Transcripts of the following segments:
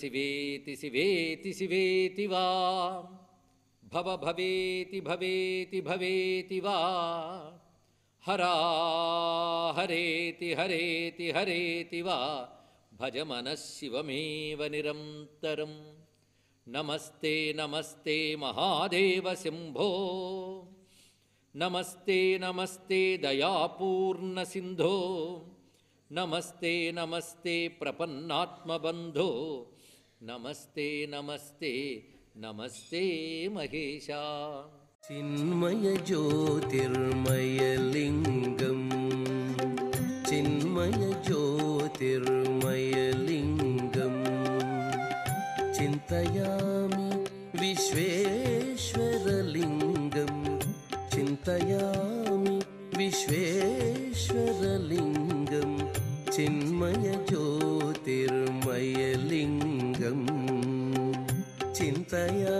सिवेति सिवेति सिवेति वा भव भवेति भवेति भवेति वा हरा हरेति हरेति हरेति वा भज मन शिवमेव निरन्तरं नमस्ते नमस्ते महादेव सिंभो नमस्ते नमस्ते दयापूर्णसिन्धो नमस्ते नमस्ते प्रपन्नात्मबन्धो नमस्ते नमस्ते नमस्ते महेश महेशा चिन्मय चिन्मयज्योतिर्मयलिङ्गम् चिन्तयामि विश्वेश्वरलिङ्गम् चिन्तयामि विश्वेश्वरलिङ्गम् चिन्मयज्योतिर्मयलिङ्गम् చిన్మయ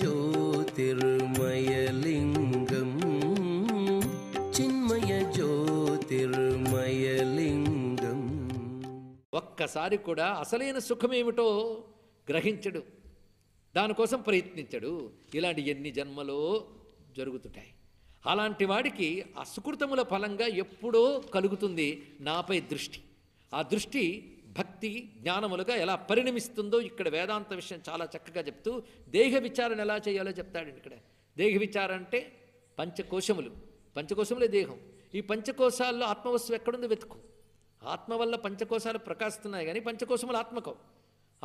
జ్యోతిర్మయలింగం చిన్మయ జ్యోతిర్మయలింగం ఒక్కసారి కూడా అసలైన సుఖమేమిటో గ్రహించడు దానికోసం ప్రయత్నించడు ఇలాంటి ఎన్ని జన్మలో జరుగుతుంటాయి అలాంటి వాడికి అసుకృతముల ఫలంగా ఎప్పుడో కలుగుతుంది నాపై దృష్టి ఆ దృష్టి భక్తి జ్ఞానములుగా ఎలా పరిణమిస్తుందో ఇక్కడ వేదాంత విషయం చాలా చక్కగా చెప్తూ దేహ విచారణ ఎలా చేయాలో చెప్తాడండి ఇక్కడ దేహ విచారణ అంటే పంచకోశములు పంచకోశములే దేహం ఈ పంచకోశాల్లో ఆత్మవస్తువు ఎక్కడుందో వెతుకు ఆత్మ వల్ల పంచకోశాలు ప్రకాశిస్తున్నాయి కానీ పంచకోశములు ఆత్మకం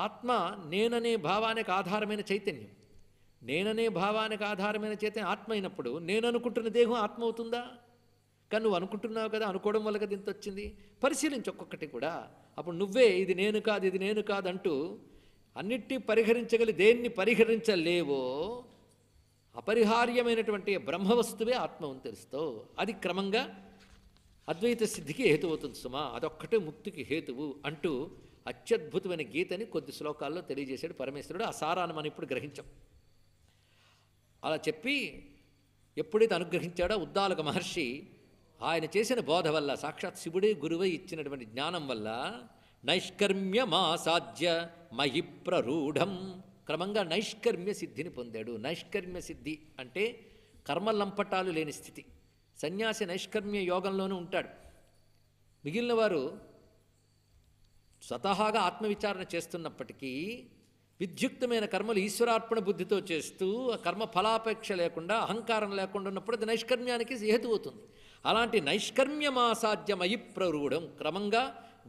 ఆత్మ నేననే భావానికి ఆధారమైన చైతన్యం నేననే భావానికి ఆధారమైన చైతన్యం ఆత్మ అయినప్పుడు నేను అనుకుంటున్న దేహం ఆత్మ అవుతుందా కానీ నువ్వు అనుకుంటున్నావు కదా అనుకోవడం వల్ల కదా ఇంత వచ్చింది పరిశీలించి ఒక్కొక్కటి కూడా అప్పుడు నువ్వే ఇది నేను కాదు ఇది నేను కాదంటూ అన్నిటి పరిహరించగలి దేన్ని పరిహరించలేవో అపరిహార్యమైనటువంటి బ్రహ్మవస్తువే ఆత్మ అని తెలుస్తావు అది క్రమంగా అద్వైత సిద్ధికి హేతు అవుతుంది సుమా అదొక్కటే ముక్తికి హేతువు అంటూ అత్యద్భుతమైన గీతని కొద్ది శ్లోకాల్లో తెలియజేశాడు పరమేశ్వరుడు ఆ సారాన్ని మనం ఇప్పుడు గ్రహించాం అలా చెప్పి ఎప్పుడైతే అనుగ్రహించాడో ఉద్దాలక మహర్షి ఆయన చేసిన బోధ వల్ల సాక్షాత్ శివుడే గురువై ఇచ్చినటువంటి జ్ఞానం వల్ల నైష్కర్మ్యమాసాధ్య మహి ప్రరూఢం క్రమంగా నైష్కర్మ్య సిద్ధిని పొందాడు నైష్కర్మ్య సిద్ధి అంటే కర్మలంపటాలు లేని స్థితి సన్యాసి నైష్కర్మ్య యోగంలోనే ఉంటాడు మిగిలిన వారు స్వతహాగా ఆత్మవిచారణ చేస్తున్నప్పటికీ విద్యుక్తమైన కర్మలు ఈశ్వరార్పణ బుద్ధితో చేస్తూ ఆ కర్మ ఫలాపేక్ష లేకుండా అహంకారం లేకుండా ఉన్నప్పుడు అది నైష్కర్మ్యానికి హేతు అవుతుంది అలాంటి నైష్కర్మ్యమాసాధ్యమయి ప్రరూఢం క్రమంగా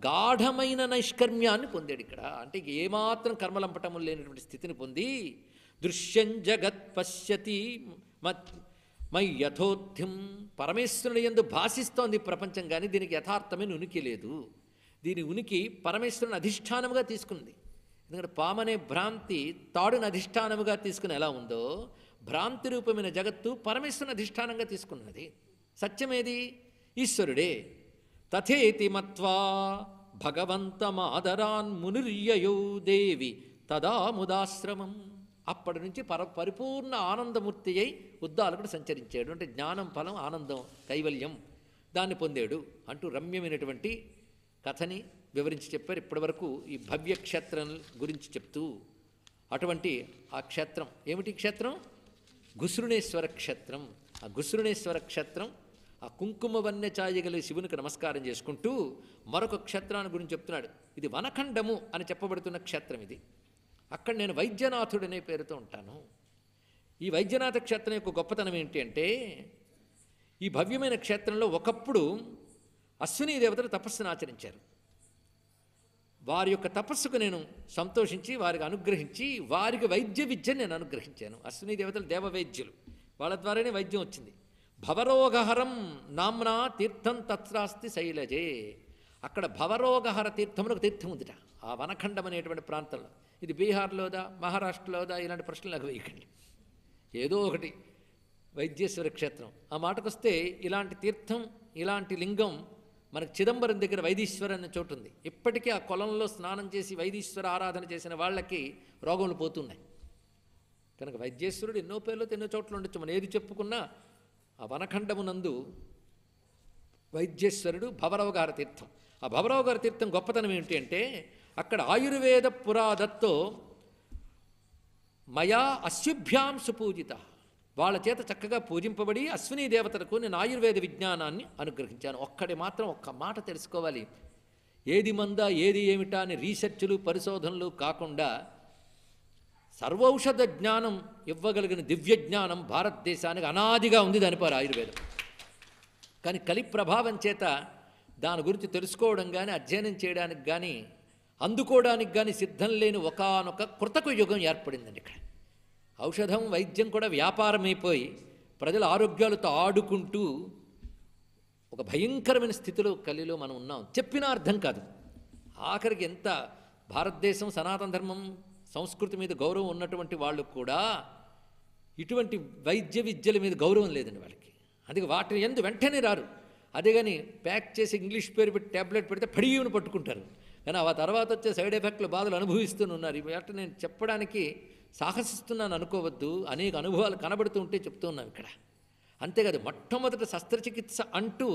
గాఢమైన నైష్కర్మ్యాన్ని పొందాడు ఇక్కడ అంటే ఏమాత్రం కర్మలంపటము లేనటువంటి స్థితిని పొంది దృశ్యం జగత్ పశ్యతి మై యథోధ్యం పరమేశ్వరుని ఎందు భాషిస్తోంది ప్రపంచం కానీ దీనికి యథార్థమైన ఉనికి లేదు దీని ఉనికి పరమేశ్వరుని అధిష్టానముగా తీసుకుంది ఎందుకంటే పామనే భ్రాంతి తాడుని అధిష్టానముగా తీసుకుని ఎలా ఉందో భ్రాంతి రూపమైన జగత్తు పరమేశ్వరుని అధిష్టానంగా తీసుకున్నది సత్యమేది ఈశ్వరుడే తథేతి మత్వా భగవంతమాదరాన్ మునిర్యయో దేవి తదా ముదాశ్రమం అప్పటి నుంచి పర పరిపూర్ణ ఆనందమూర్తి అయి ఉద్దాలకుడు సంచరించాడు అంటే జ్ఞానం ఫలం ఆనందం కైవల్యం దాన్ని పొందాడు అంటూ రమ్యమైనటువంటి కథని వివరించి చెప్పారు ఇప్పటివరకు ఈ భవ్య క్షేత్రం గురించి చెప్తూ అటువంటి ఆ క్షేత్రం ఏమిటి క్షేత్రం గుసురుణేశ్వర క్షేత్రం ఆ గుసురుణేశ్వర క్షేత్రం ఆ కుంకుమ వన్య ఛాయగలి శివునికి నమస్కారం చేసుకుంటూ మరొక క్షేత్రాన్ని గురించి చెప్తున్నాడు ఇది వనఖండము అని చెప్పబడుతున్న క్షేత్రం ఇది అక్కడ నేను వైద్యనాథుడనే పేరుతో ఉంటాను ఈ వైద్యనాథ క్షేత్రం యొక్క గొప్పతనం ఏంటి అంటే ఈ భవ్యమైన క్షేత్రంలో ఒకప్పుడు అశ్విని దేవతలు తపస్సును ఆచరించారు వారి యొక్క తపస్సుకు నేను సంతోషించి వారికి అనుగ్రహించి వారికి వైద్య విద్యను నేను అనుగ్రహించాను అశ్విని దేవతలు దేవవైద్యులు వాళ్ళ ద్వారానే వైద్యం వచ్చింది భవరోగహరం నామ్నా తీర్థం తత్రాస్తి శైలజే అక్కడ భవరోగహర ఒక తీర్థం ఉందిట ఆ వనఖండం అనేటువంటి ప్రాంతంలో ఇది బీహార్లోదా మహారాష్ట్రలోదా ఇలాంటి ప్రశ్నలు నాకు వేయకండి ఏదో ఒకటి వైద్యేశ్వర క్షేత్రం ఆ మాటకొస్తే ఇలాంటి తీర్థం ఇలాంటి లింగం మనకు చిదంబరం దగ్గర వైదీశ్వర అనే చోటు ఉంది ఇప్పటికీ ఆ కొలంలో స్నానం చేసి వైదీశ్వర ఆరాధన చేసిన వాళ్ళకి రోగములు పోతున్నాయి కనుక వైద్యేశ్వరుడు ఎన్నో పేర్లతో ఎన్నో చోట్ల ఉండొచ్చు మనం ఏది చెప్పుకున్నా ఆ వనఖండమునందు వైద్యేశ్వరుడు భవరావు గారి తీర్థం ఆ భవరావు గారి తీర్థం గొప్పతనం ఏమిటి అంటే అక్కడ ఆయుర్వేద పురాదత్తో మయా అశుభ్యాంశు సుపూజిత వాళ్ళ చేత చక్కగా పూజింపబడి అశ్విని దేవతలకు నేను ఆయుర్వేద విజ్ఞానాన్ని అనుగ్రహించాను ఒక్కడి మాత్రం ఒక్క మాట తెలుసుకోవాలి ఏది మందా ఏది ఏమిటా అని రీసెర్చ్లు పరిశోధనలు కాకుండా సర్వౌషధ జ్ఞానం ఇవ్వగలిగిన దివ్య జ్ఞానం భారతదేశానికి అనాదిగా ఉంది దానిపారు ఆయుర్వేదం కానీ కలి ప్రభావం చేత దాని గురించి తెలుసుకోవడం కానీ అధ్యయనం చేయడానికి కానీ అందుకోవడానికి కానీ సిద్ధం లేని ఒకనొక కృతక యుగం ఏర్పడిందండి ఇక్కడ ఔషధం వైద్యం కూడా వ్యాపారమైపోయి ప్రజల ఆరోగ్యాలతో ఆడుకుంటూ ఒక భయంకరమైన స్థితిలో కలిలో మనం ఉన్నాం చెప్పిన అర్థం కాదు ఆఖరికి ఎంత భారతదేశం సనాతన ధర్మం సంస్కృతి మీద గౌరవం ఉన్నటువంటి వాళ్ళు కూడా ఇటువంటి వైద్య విద్యల మీద గౌరవం లేదండి వాళ్ళకి అందుకే వాటిని ఎందు వెంటనే రారు అదే కానీ ప్యాక్ చేసి ఇంగ్లీష్ పేరు పెట్టి ట్యాబ్లెట్ పెడితే పడిగిని పట్టుకుంటారు కానీ ఆ తర్వాత వచ్చే సైడ్ ఎఫెక్ట్ల బాధలు అనుభవిస్తూనే ఉన్నారు మాట నేను చెప్పడానికి సాహసిస్తున్నాను అనుకోవద్దు అనేక అనుభవాలు కనబడుతూ ఉంటే ఉన్నాను ఇక్కడ అంతేకాదు మొట్టమొదట శస్త్రచికిత్స అంటూ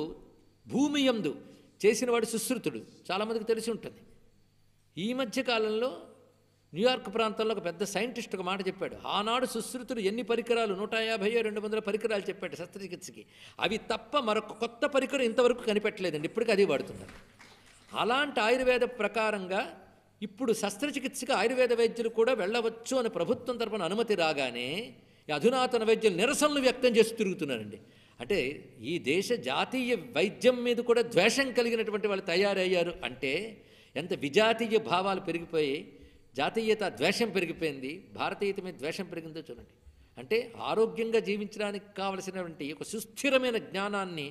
భూమి ఎందు వాడు సుశ్రుతుడు చాలామందికి తెలిసి ఉంటుంది ఈ మధ్య కాలంలో న్యూయార్క్ ప్రాంతంలో ఒక పెద్ద సైంటిస్ట్ ఒక మాట చెప్పాడు ఆనాడు సుశ్రుతులు ఎన్ని పరికరాలు నూట యాభైయో రెండు వందల పరికరాలు చెప్పాడు శస్త్రచికిత్సకి అవి తప్ప మరొక కొత్త పరికరం ఇంతవరకు కనిపెట్టలేదండి ఇప్పటికీ అది వాడుతున్నారు అలాంటి ఆయుర్వేద ప్రకారంగా ఇప్పుడు శస్త్రచికిత్సకు ఆయుర్వేద వైద్యులు కూడా వెళ్ళవచ్చు అని ప్రభుత్వం తరపున అనుమతి రాగానే అధునాతన వైద్యులు నిరసనలు వ్యక్తం చేస్తూ తిరుగుతున్నారండి అంటే ఈ దేశ జాతీయ వైద్యం మీద కూడా ద్వేషం కలిగినటువంటి వాళ్ళు తయారయ్యారు అంటే ఎంత విజాతీయ భావాలు పెరిగిపోయి జాతీయత ద్వేషం పెరిగిపోయింది భారతీయత మీద ద్వేషం పెరిగిందో చూడండి అంటే ఆరోగ్యంగా జీవించడానికి కావలసినటువంటి ఒక సుస్థిరమైన జ్ఞానాన్ని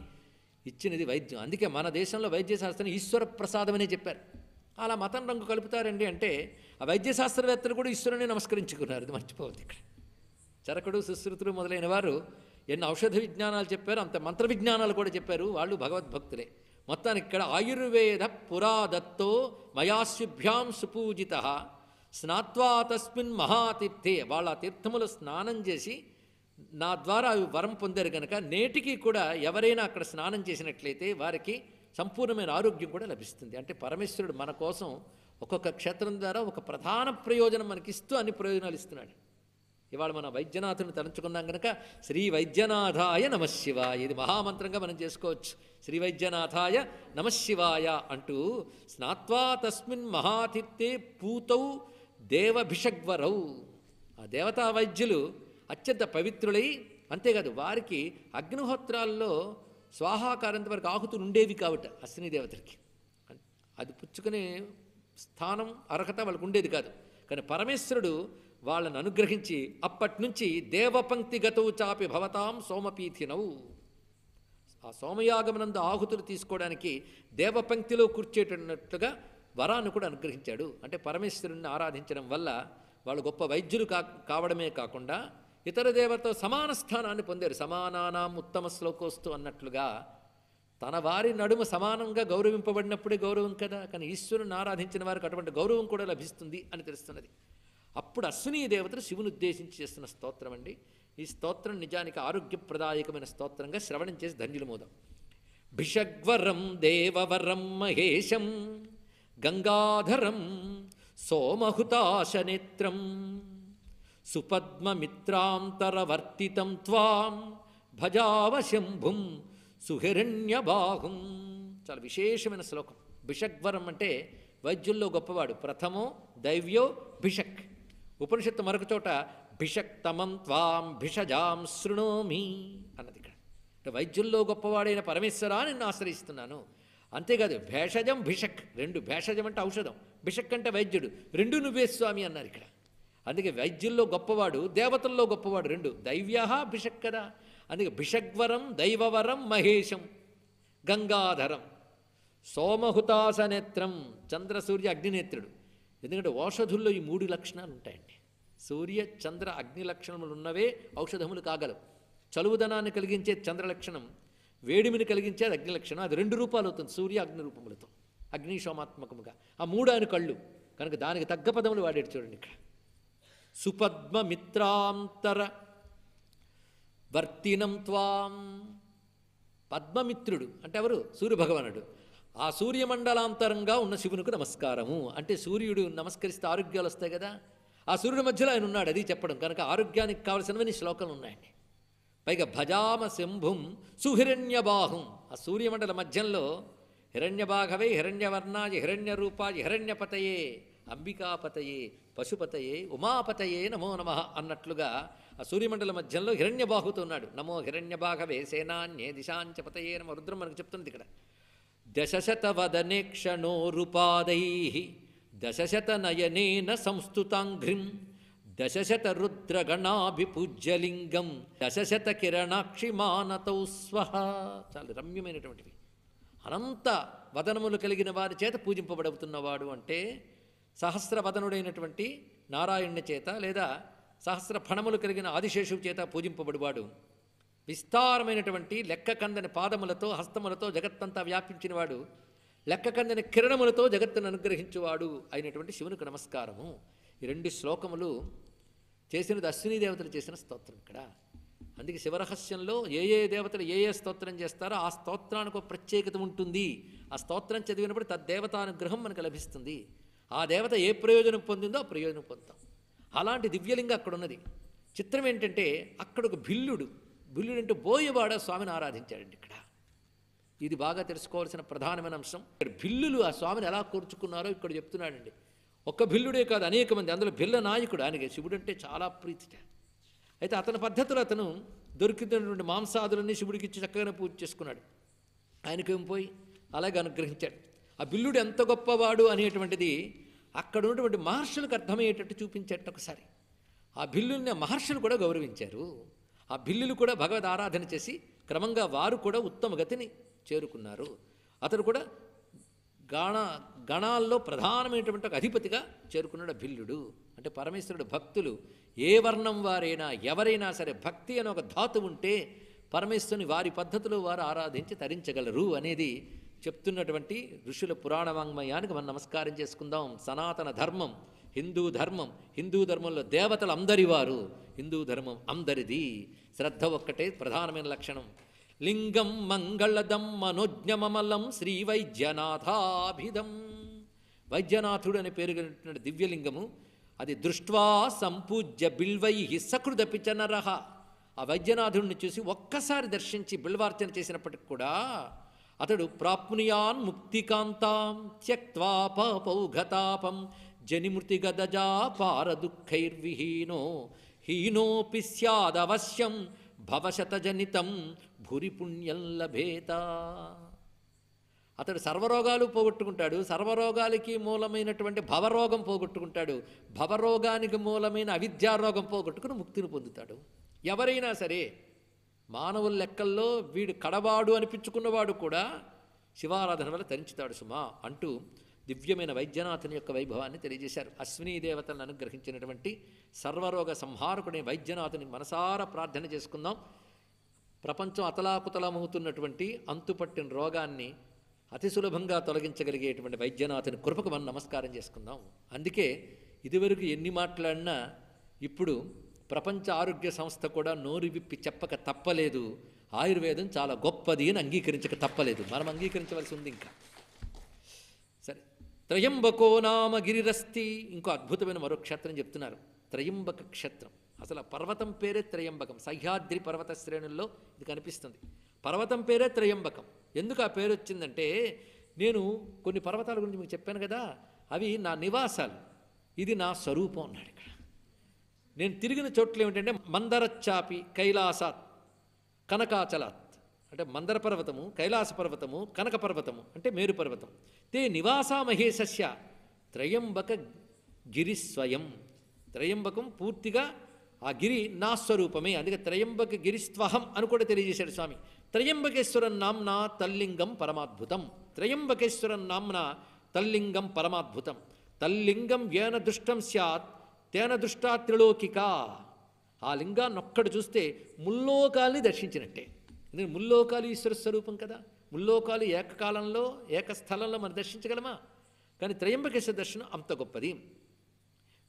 ఇచ్చినది వైద్యం అందుకే మన దేశంలో వైద్య శాస్త్రం ఈశ్వర ప్రసాదం అనే చెప్పారు అలా మతం రంగు కలుపుతారండి అంటే ఆ వైద్య శాస్త్రవేత్తలు కూడా ఈశ్వరుని నమస్కరించుకున్నారు అది మర్చిపోవద్దు ఇక్కడ చరకుడు సుశ్రుతులు మొదలైన వారు ఎన్ని ఔషధ విజ్ఞానాలు చెప్పారు అంత మంత్ర విజ్ఞానాలు కూడా చెప్పారు వాళ్ళు భగవద్భక్తులే మొత్తానికి ఇక్కడ ఆయుర్వేద పురాదత్తో మయాశుభ్యాం సుపూజిత స్నాత్వా తస్మిన్ మహాతీర్థే వాళ్ళ తీర్థములు స్నానం చేసి నా ద్వారా అవి వరం పొందారు కనుక నేటికి కూడా ఎవరైనా అక్కడ స్నానం చేసినట్లయితే వారికి సంపూర్ణమైన ఆరోగ్యం కూడా లభిస్తుంది అంటే పరమేశ్వరుడు మన కోసం ఒక్కొక్క క్షేత్రం ద్వారా ఒక ప్రధాన ప్రయోజనం మనకిస్తూ అన్ని ప్రయోజనాలు ఇస్తున్నాడు ఇవాళ మన వైద్యనాథుని తలంచుకున్నాం కనుక శ్రీ వైద్యనాథాయ నమశివాయ ఇది మహామంత్రంగా మనం చేసుకోవచ్చు శ్రీ వైద్యనాథాయ నమశివాయ అంటూ స్నాత్వా తస్మిన్ మహాతీర్థే పూతౌ దేవభిషగ్వరవు ఆ దేవతా వైద్యులు అత్యంత పవిత్రులై అంతేకాదు వారికి అగ్నిహోత్రాల్లో స్వాహాకారంత వరకు ఆహుతులు ఉండేవి కాబట్టి అశ్విని దేవతలకి అది పుచ్చుకునే స్థానం అర్హత వాళ్ళకు ఉండేది కాదు కానీ పరమేశ్వరుడు వాళ్ళను అనుగ్రహించి అప్పటి నుంచి దేవపంక్తి గతవు చాపి భవతాం సోమపీథినవు ఆ సోమయాగమనందు ఆహుతులు తీసుకోవడానికి దేవపంక్తిలో కూర్చేటట్టుగా వరాన్ని కూడా అనుగ్రహించాడు అంటే పరమేశ్వరుణ్ణి ఆరాధించడం వల్ల వాళ్ళు గొప్ప వైద్యులు కా కావడమే కాకుండా ఇతర దేవతతో సమాన స్థానాన్ని పొందారు సమానానాం ఉత్తమ శ్లోకోస్తు అన్నట్లుగా తన వారి నడుమ సమానంగా గౌరవింపబడినప్పుడే గౌరవం కదా కానీ ఈశ్వరుని ఆరాధించిన వారికి అటువంటి గౌరవం కూడా లభిస్తుంది అని తెలుస్తున్నది అప్పుడు అశ్వినీ దేవతలు శివుని ఉద్దేశించి చేస్తున్న స్తోత్రం అండి ఈ స్తోత్రం నిజానికి ఆరోగ్యప్రదాయకమైన స్తోత్రంగా శ్రవణం చేసి ధన్యులమోదం భిషగ్వరం దేవవరం మహేశం గంగాధరం సోమహుతాశనేత్రం సుపద్మమిత్రాంతరవర్తితం త్వాం భజావశంభుం సుహిరణ్యబాహుం చాలా విశేషమైన శ్లోకం భిషగ్వరం అంటే వైద్యుల్లో గొప్పవాడు ప్రథమో దైవ్యో భిషక్ ఉపనిషత్తు మరొక చోట భిషక్ తమం త్వాం భిషజాం శృణోమి అన్నది ఇక్కడ వైద్యుల్లో గొప్పవాడైన పరమేశ్వరాన్ని నేను ఆశ్రయిస్తున్నాను అంతేకాదు భేషజం భిషక్ రెండు భేషజం అంటే ఔషధం భిషక్ అంటే వైద్యుడు రెండు నువ్వే స్వామి అన్నారు ఇక్కడ అందుకే వైద్యుల్లో గొప్పవాడు దేవతల్లో గొప్పవాడు రెండు దైవ్యాహ భిషక్ కదా అందుకే భిషగ్వరం దైవవరం మహేశం గంగాధరం సోమహుతాసనేత్రం చంద్ర సూర్య అగ్నినేత్రుడు ఎందుకంటే ఓషధుల్లో ఈ మూడు లక్షణాలు ఉంటాయండి సూర్య చంద్ర అగ్ని లక్షణములు ఉన్నవే ఔషధములు కాగలవు చలువుదనాన్ని కలిగించే చంద్రలక్షణం వేడిమిని కలిగించేది అగ్ని లక్షణం అది రెండు రూపాలు అవుతుంది సూర్య అగ్ని రూపములతో అగ్నిశోమాత్మకముగా ఆ మూడు ఆయన కళ్ళు కనుక దానికి తగ్గ పదములు వాడాడు చూడండి ఇక్కడ సుపద్మ మిత్రాంతర వర్తినం త్వాం పద్మమిత్రుడు అంటే ఎవరు సూర్యభగవానుడు ఆ సూర్యమండలాంతరంగా ఉన్న శివునికి నమస్కారము అంటే సూర్యుడు నమస్కరిస్తే ఆరోగ్యాలు వస్తాయి కదా ఆ సూర్యుడి మధ్యలో ఆయన ఉన్నాడు అది చెప్పడం కనుక ఆరోగ్యానికి కావలసినవన్నీ శ్లోకాలు ఉన్నాయండి పైగా భజామ శంభుం సుహిరణ్యబాహుం ఆ సూర్యమండల మధ్యంలో హిరణ్యబాఘవై హిరణ్యవర్ణాయ హిరణ్య రూపాయ హిరణ్యపతయే అంబికాపతయే పశుపతయే ఉమాపతయే నమో నమ అన్నట్లుగా ఆ సూర్యమండల మధ్యంలో హిరణ్యబాహుతో ఉన్నాడు నమో హిరణ్యబాఘవే సేనాన్యే పతయే నమో రుద్రం మనకు చెప్తుంది ఇక్కడ దశశతవదనేక్షణోరుపాదై దశశతనయనేన సంస్థుతాంఘ్రిం దశశత రుద్రగణాభిపూజ్యలింగం దశశత కిరణాక్షిమానతౌ స్వహ చాలా రమ్యమైనటువంటివి అనంత వదనములు కలిగిన వారి చేత పూజింపబడుతున్నవాడు అంటే సహస్రవదనుడైనటువంటి నారాయణ చేత లేదా సహస్ర ఫణములు కలిగిన ఆదిశేషువు చేత పూజింపబడివాడు విస్తారమైనటువంటి లెక్క కందని పాదములతో హస్తములతో జగత్తంతా వ్యాపించినవాడు లెక్క కందని కిరణములతో జగత్తును అనుగ్రహించువాడు అయినటువంటి శివునికి నమస్కారము ఈ రెండు శ్లోకములు చేసినది అశ్విని దేవతలు చేసిన స్తోత్రం ఇక్కడ అందుకే శివరహస్యంలో ఏ ఏ దేవతలు ఏ ఏ స్తోత్రం చేస్తారో ఆ స్తోత్రానికి ఒక ప్రత్యేకత ఉంటుంది ఆ స్తోత్రం చదివినప్పుడు తద్దేవతానుగ్రహం మనకు లభిస్తుంది ఆ దేవత ఏ ప్రయోజనం పొందిందో ఆ ప్రయోజనం పొందుతాం అలాంటి దివ్యలింగం అక్కడ ఉన్నది చిత్రం ఏంటంటే అక్కడ ఒక భిల్లుడు భిల్లుడు అంటే బోయవాడ స్వామిని ఆరాధించాడండి ఇక్కడ ఇది బాగా తెలుసుకోవాల్సిన ప్రధానమైన అంశం ఇక్కడ భిల్లులు ఆ స్వామిని ఎలా కూర్చుకున్నారో ఇక్కడ చెప్తున్నాడండి ఒక్క భిల్లుడే కాదు అనేక మంది అందులో భిల్ల నాయకుడు ఆయనకి శివుడు అంటే చాలా ప్రీతిట అయితే అతని పద్ధతిలో అతను దొరికినటువంటి మాంసాదులన్నీ శివుడికి ఇచ్చి చక్కగానే పూజ చేసుకున్నాడు ఆయనకేం పోయి అలాగే అనుగ్రహించాడు ఆ బిల్లుడు ఎంత గొప్పవాడు అనేటువంటిది అక్కడ ఉన్నటువంటి మహర్షులకు అర్థమయ్యేటట్టు చూపించేట ఒకసారి ఆ బిల్లుల్ని మహర్షులు కూడా గౌరవించారు ఆ బిల్లులు కూడా భగవద్ ఆరాధన చేసి క్రమంగా వారు కూడా ఉత్తమ గతిని చేరుకున్నారు అతడు కూడా గణ గణాల్లో ప్రధానమైనటువంటి ఒక అధిపతిగా చేరుకున్నాడు భిల్లుడు అంటే పరమేశ్వరుడు భక్తులు ఏ వర్ణం వారైనా ఎవరైనా సరే భక్తి అనే ఒక ధాతు ఉంటే పరమేశ్వరుని వారి పద్ధతిలో వారు ఆరాధించి తరించగలరు అనేది చెప్తున్నటువంటి ఋషుల పురాణ వాంగ్మయానికి మనం నమస్కారం చేసుకుందాం సనాతన ధర్మం హిందూ ధర్మం హిందూ ధర్మంలో దేవతలు అందరి వారు హిందూ ధర్మం అందరిది శ్రద్ధ ఒక్కటే ప్రధానమైన లక్షణం లింగం మంగళదం మనోజ్ఞమమలం శ్రీ వైద్యనాథాభిధం వైద్యనాథుడు అనే పేరు కలిగినటువంటి దివ్యలింగము అది దృష్ట్వా సంపూజ్య బిల్వై సకృదపి చనరహ ఆ వైద్యనాథుడిని చూసి ఒక్కసారి దర్శించి బిల్వార్చన చేసినప్పటికి కూడా అతడు ప్రాప్నుయాన్ ముక్తికాంతాం త్యక్వా జనిమృతి గదజా పారదుఃఖైర్విహీనో హీనోపి స్యాదవశ్యం భవశతజనితం భూరిపుణ్యం లభేత అతడు సర్వరోగాలు పోగొట్టుకుంటాడు సర్వరోగాలకి మూలమైనటువంటి భవరోగం పోగొట్టుకుంటాడు భవరోగానికి మూలమైన అవిద్యారోగం పోగొట్టుకుని ముక్తిని పొందుతాడు ఎవరైనా సరే మానవుల లెక్కల్లో వీడు కడవాడు అనిపించుకున్నవాడు కూడా శివారాధన వల్ల తరించుతాడు సుమా అంటూ దివ్యమైన వైద్యనాథుని యొక్క వైభవాన్ని తెలియజేశారు అశ్విని దేవతలను అనుగ్రహించినటువంటి సర్వరోగ సంహారకుడైన వైద్యనాథుని మనసార ప్రార్థన చేసుకుందాం ప్రపంచం అతలాకుతలమవుతున్నటువంటి అంతుపట్టిన రోగాన్ని అతి సులభంగా తొలగించగలిగేటువంటి వైద్యనాథుని కృపకు మనం నమస్కారం చేసుకుందాం అందుకే ఇదివరకు ఎన్ని మాట్లాడినా ఇప్పుడు ప్రపంచ ఆరోగ్య సంస్థ కూడా నోరు విప్పి చెప్పక తప్పలేదు ఆయుర్వేదం చాలా గొప్పది అని అంగీకరించక తప్పలేదు మనం అంగీకరించవలసి ఉంది ఇంకా సరే త్రయంబకో నామగిరిరస్తి ఇంకో అద్భుతమైన మరో క్షేత్రం చెప్తున్నారు త్రయంబక క్షేత్రం అసలు పర్వతం పేరే త్రయంబకం సహ్యాద్రి పర్వత శ్రేణుల్లో ఇది కనిపిస్తుంది పర్వతం పేరే త్రయంబకం ఎందుకు ఆ పేరు వచ్చిందంటే నేను కొన్ని పర్వతాల గురించి మీకు చెప్పాను కదా అవి నా నివాసాలు ఇది నా స్వరూపం అన్నాడు ఇక్కడ నేను తిరిగిన చోట్లు ఏమిటంటే మందరచ్చాపి కైలాసాత్ కనకాచలాత్ అంటే మందర పర్వతము కైలాస పర్వతము కనక పర్వతము అంటే మేరు పర్వతం తే నివాస మహేశస్య త్రయంబక గిరిస్వయం త్రయంబకం పూర్తిగా ఆ గిరి నా స్వరూపమే అందుకే త్రయంబక గిరిస్త్వహం అని కూడా తెలియజేశాడు స్వామి త్రయంబకేశ్వరం నామ్నా తల్లింగం పరమాద్భుతం త్రయంబకేశ్వరం నామ్న తల్లింగం పరమాద్భుతం తల్లింగం ఏన దృష్టం స్యాత్ తేన దృష్టా త్రిలోకిక ఆ లింగాన్ని ఒక్కడ చూస్తే ముల్లోకాల్ని దర్శించినట్టే ఎందుకంటే ముల్లోకాలు ఈశ్వర స్వరూపం కదా ముల్లోకాలు ఏకకాలంలో ఏకస్థలంలో మనం దర్శించగలమా కానీ త్రయంబకేశ్వర దర్శనం అంత గొప్పది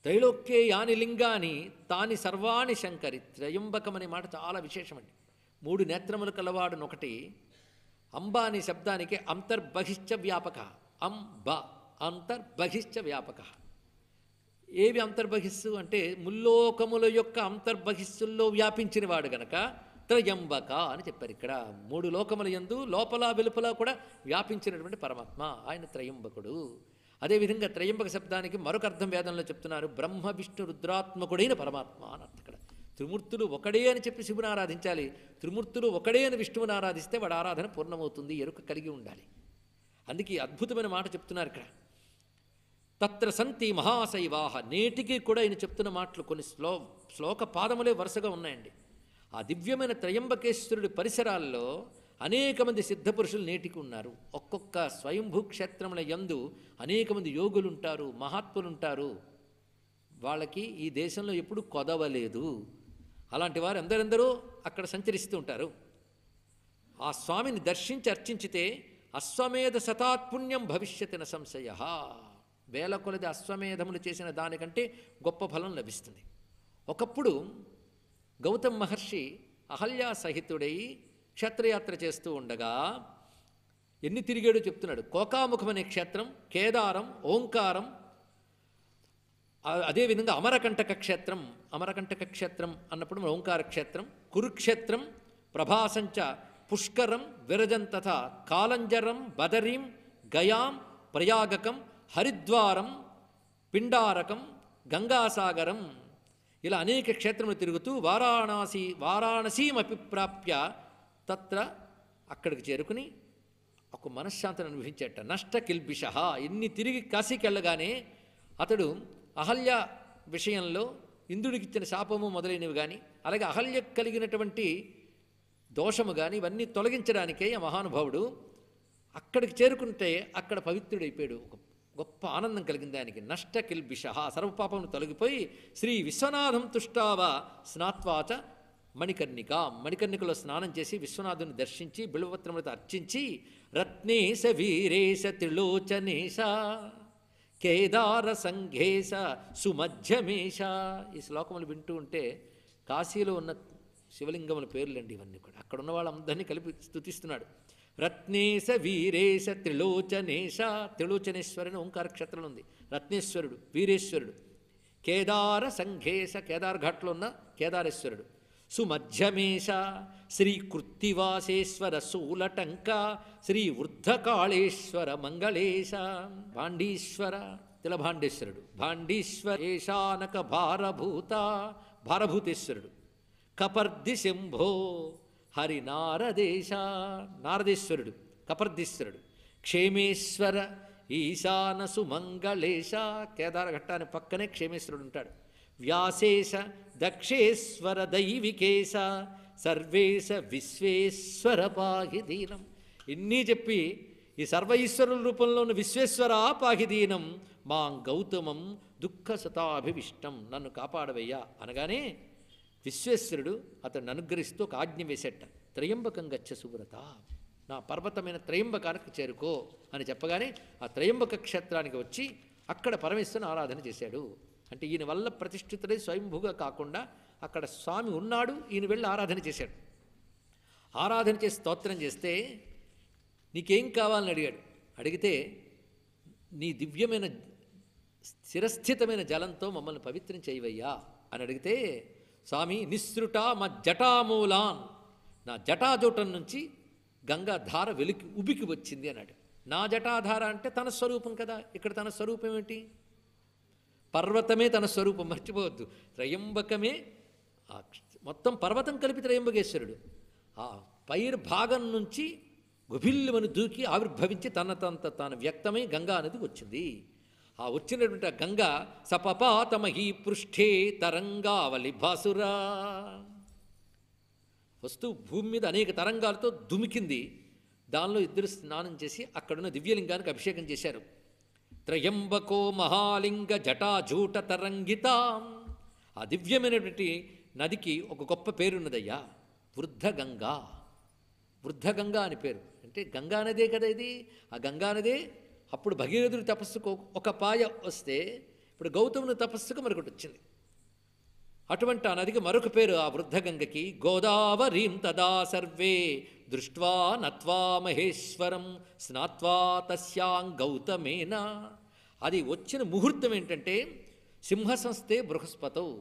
త్రైలోక్యే యాని లింగాని తాని సర్వాణి శంకరి త్రయంబకం అనే మాట చాలా విశేషమండి మూడు నేత్రములు కలవాడునొకటి అంబ అనే శబ్దానికి అంతర్బహిష్ట వ్యాపక అం బ అంతర్బహిష్ట వ్యాపక ఏవి అంతర్బహిస్సు అంటే ముల్లోకముల యొక్క అంతర్బహిస్సుల్లో వ్యాపించినవాడు గనక త్రయంబక అని చెప్పారు ఇక్కడ మూడు లోకముల ఎందు లోపల వెలుపల కూడా వ్యాపించినటువంటి పరమాత్మ ఆయన త్రయంబకుడు అదేవిధంగా త్రయంబక శబ్దానికి మరొక అర్థం వేదంలో చెప్తున్నారు బ్రహ్మ విష్ణు రుద్రాత్మకుడైన పరమాత్మ అని అర్థం ఇక్కడ త్రిమూర్తులు ఒకడే అని చెప్పి శివుని ఆరాధించాలి త్రిమూర్తులు ఒకడే అని విష్ణువుని ఆరాధిస్తే వాడు ఆరాధన పూర్ణమవుతుంది ఎరుక కలిగి ఉండాలి అందుకే అద్భుతమైన మాట చెప్తున్నారు ఇక్కడ తత్ర సంతి మహాశైవాహ నేటికి కూడా ఆయన చెప్తున్న మాటలు కొన్ని శ్లో శ్లోక పాదములే వరుసగా ఉన్నాయండి ఆ దివ్యమైన త్రయంబకేశ్వరుడి పరిసరాల్లో అనేక మంది సిద్ధపురుషులు నేటికి ఉన్నారు ఒక్కొక్క స్వయంభూ క్షేత్రముల యందు అనేక మంది యోగులుంటారు మహాత్ములుంటారు వాళ్ళకి ఈ దేశంలో ఎప్పుడు కొదవలేదు అలాంటి వారు అందరందరూ అక్కడ సంచరిస్తూ ఉంటారు ఆ స్వామిని దర్శించి అర్చించితే అశ్వమేధ శతాత్పుణ్యం భవిష్యతిన సంశయ వేల కొలది అశ్వమేధములు చేసిన దానికంటే గొప్ప ఫలం లభిస్తుంది ఒకప్పుడు గౌతమ్ మహర్షి అహల్యా సహితుడై క్షేత్రయాత్ర చేస్తూ ఉండగా ఎన్ని తిరిగాడో చెప్తున్నాడు కోకాముఖం అనే క్షేత్రం కేదారం ఓంకారం అదేవిధంగా అమరకంటక క్షేత్రం అమరకంటక క్షేత్రం అన్నప్పుడు ఓంకార క్షేత్రం కురుక్షేత్రం ప్రభాసంచ పుష్కరం విరజం తథా కాలంజరం బదరీం గయాం ప్రయాగకం హరిద్వారం పిండారకం గంగాసాగరం ఇలా అనేక క్షేత్రములు తిరుగుతూ వారాణసి వారాణసీమపి ప్రాప్య తత్ర అక్కడికి చేరుకుని ఒక మనశ్శాంతిని అనుభవించేట నష్ట కిల్బిషహ ఎన్ని తిరిగి కాశీకెళ్ళగానే అతడు అహల్య విషయంలో ఇంద్రుడికిచ్చిన శాపము మొదలైనవి కానీ అలాగే అహల్య కలిగినటువంటి దోషము కానీ ఇవన్నీ తొలగించడానికే ఆ మహానుభావుడు అక్కడికి చేరుకుంటే అక్కడ పవిత్రుడైపోయాడు ఒక గొప్ప ఆనందం కలిగింది ఆయనకి నష్ట కిల్బిష సర్వపాపమును తొలగిపోయి శ్రీ విశ్వనాథం తుష్టావ స్నాత్వాచ మణికర్ణిక మణికర్ణికలో స్నానం చేసి విశ్వనాథుని దర్శించి బిల్వపత్రములతో అర్చించి రత్నేశ వీరేశ త్రిలోచనేశ కేదార సంఘేశ సుమధ్యమేష ఈ శ్లోకములు వింటూ ఉంటే కాశీలో ఉన్న శివలింగముల పేర్లండి ఇవన్నీ కూడా అక్కడ ఉన్న వాళ్ళందరినీ కలిపి స్థుతిస్తున్నాడు రత్నేశ వీరేశ త్రిలోచనేశ త్రిలోచనేశ్వరుని క్షేత్రంలో ఉంది రత్నేశ్వరుడు వీరేశ్వరుడు కేదార సంఘేశ కేదార్ఘాట్లో ఉన్న కేదారేశ్వరుడు సుమధ్యమేష శ్రీ కృత్తివాసేశ్వర సూలటంక శ్రీ వృద్ధకాళేశ్వర మంగళేశ భాండీశ్వర తిలభాండేశ్వరుడు ఏషానక భారభూత భారభూతేశ్వరుడు కపర్ది శంభో హరి నారదేశ్వరుడు కపర్దీశ్వరుడు క్షేమేశ్వర ఈశాన సుమంగళేశ కేదారఘట్టాన్ని పక్కనే క్షేమేశ్వరుడు ఉంటాడు వ్యాసేశ దక్షేశ్వర దైవికేశ సర్వేశ విశ్వేశ్వర పాహిదీనం ఇన్ని చెప్పి ఈ సర్వైశ్వరుల రూపంలో ఉన్న విశ్వేశ్వర పాహిదీనం మాం గౌతమం దుఃఖ సతాభివిష్టం నన్ను కాపాడవయ్యా అనగానే విశ్వేశ్వరుడు అతను అనుగ్రహిస్తూ ఒక ఆజ్ఞ వేసేట త్రయంబకం గచ్చ సువ్రత నా పర్వతమైన త్రయంబకానికి చేరుకో అని చెప్పగానే ఆ త్రయంబక క్షేత్రానికి వచ్చి అక్కడ పరమేశ్వరుని ఆరాధన చేశాడు అంటే ఈయన వల్ల ప్రతిష్ఠితుడై స్వయంభూగా కాకుండా అక్కడ స్వామి ఉన్నాడు ఈయన వెళ్ళి ఆరాధన చేశాడు ఆరాధన చేసి స్తోత్రం చేస్తే నీకేం కావాలని అడిగాడు అడిగితే నీ దివ్యమైన స్థిరస్థితమైన జలంతో మమ్మల్ని పవిత్రం చేయవయ్యా అని అడిగితే స్వామి నిస్సృట మా జటామూలాన్ నా జటాజూటం నుంచి గంగాధార వెలికి ఉబికి వచ్చింది అన్నాడు నా జటాధార అంటే తన స్వరూపం కదా ఇక్కడ తన స్వరూపం ఏమిటి పర్వతమే తన స్వరూపం మర్చిపోవద్దు త్రయంబకమే మొత్తం పర్వతం కలిపి త్రయంబకేశ్వరుడు ఆ పైరు భాగం నుంచి గుభిల్లుమని దూకి ఆవిర్భవించి తన తంత తాను వ్యక్తమై గంగా అనేది వచ్చింది ఆ వచ్చినటువంటి ఆ గంగ సపపాతమహీ పృష్ఠే తరంగావలి భాసురా వస్తూ భూమి మీద అనేక తరంగాలతో దుమికింది దానిలో ఇద్దరు స్నానం చేసి అక్కడున్న దివ్యలింగానికి అభిషేకం చేశారు త్రయంబకో మహాలింగ జటాజూట తరంగితాం ఆ దివ్యమైనటువంటి నదికి ఒక గొప్ప పేరున్నదయ్యా వృద్ధగంగా వృద్ధగంగా అని పేరు అంటే గంగానదే కదా ఇది ఆ గంగానదే అప్పుడు భగీరథుడి తపస్సుకు ఒక పాయ వస్తే ఇప్పుడు గౌతముని తపస్సుకు మరొకటి వచ్చింది అటువంటి ఆ నదికి మరొక పేరు ఆ వృద్ధగంగకి గోదావరీం తదా సర్వే దృష్ట్వా నత్వా మహేశ్వరం స్నాత్వా తస్యాం గౌతమేన అది వచ్చిన ముహూర్తం ఏంటంటే సింహసంస్థే బృహస్పతవు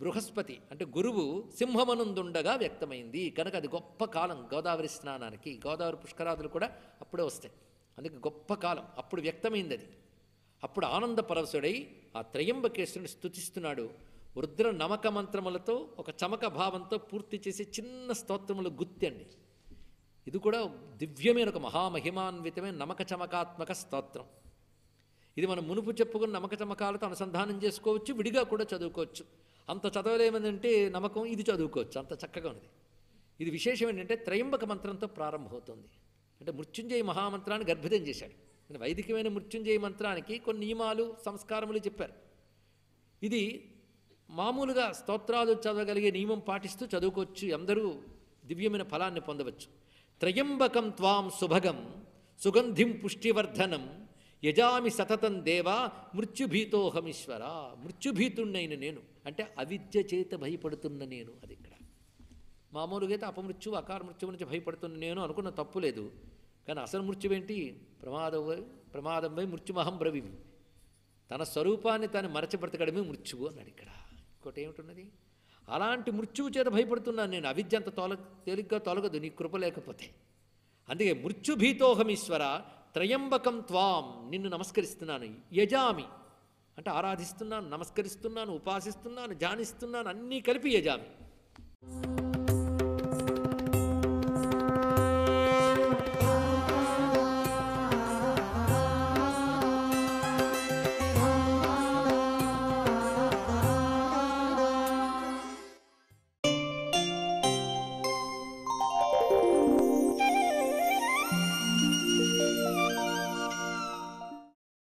బృహస్పతి అంటే గురువు సింహమనుందుండగా వ్యక్తమైంది కనుక అది గొప్ప కాలం గోదావరి స్నానానికి గోదావరి పుష్కరాదులు కూడా అప్పుడే వస్తాయి అందుకే గొప్ప కాలం అప్పుడు వ్యక్తమైంది అది అప్పుడు ఆనంద పరవశుడై ఆ త్రయంబకేశ్వరుని స్థుతిస్తున్నాడు రుద్ర నమక మంత్రములతో ఒక చమక భావంతో పూర్తి చేసే చిన్న స్తోత్రములు గుత్తండి ఇది కూడా దివ్యమైన ఒక మహామహిమాన్వితమైన నమక చమకాత్మక స్తోత్రం ఇది మనం మునుపు చెప్పుకున్న నమక చమకాలతో అనుసంధానం చేసుకోవచ్చు విడిగా కూడా చదువుకోవచ్చు అంత చదవలేమంటే నమ్మకం ఇది చదువుకోవచ్చు అంత చక్కగా ఉంది ఇది విశేషం ఏంటంటే త్రయంబక మంత్రంతో ప్రారంభమవుతుంది అంటే మృత్యుంజయ మహామంత్రాన్ని గర్భితం చేశాడు వైదికమైన మృత్యుంజయ మంత్రానికి కొన్ని నియమాలు సంస్కారములు చెప్పారు ఇది మామూలుగా స్తోత్రాలు చదవగలిగే నియమం పాటిస్తూ చదువుకోవచ్చు అందరూ దివ్యమైన ఫలాన్ని పొందవచ్చు త్రయంబకం త్వాం సుభగం సుగంధిం పుష్టివర్ధనం యజామి సతతం దేవా మృత్యుభీతోహమీశ్వర మృత్యుభీతుణ్ణైన నేను అంటే అవిద్య చేత భయపడుతున్న నేను అది ఇక్కడ మామూలుగా అయితే అపమృత్యు అకార మృత్యు నుంచి భయపడుతున్న నేను అనుకున్న తప్పు లేదు కానీ అసలు మృత్యువేంటి ప్రమాదం ప్రమాదం వై మృత్యుమహం బ్రవిమి తన స్వరూపాన్ని తాను మరచబడతకడమే మృత్యువు అన్నాడు ఇక్కడ ఇంకోటి ఏమిటి అలాంటి మృత్యువు చేత భయపడుతున్నాను నేను అవిద్యంత తొల తేలిగ్గా తొలగదు నీ కృప లేకపోతే అందుకే మృత్యుభీతోహమీశ్వర త్రయంబకం త్వాం నిన్ను నమస్కరిస్తున్నాను యజామి అంటే ఆరాధిస్తున్నాను నమస్కరిస్తున్నాను ఉపాసిస్తున్నాను జానిస్తున్నాను అన్నీ కలిపి యజామి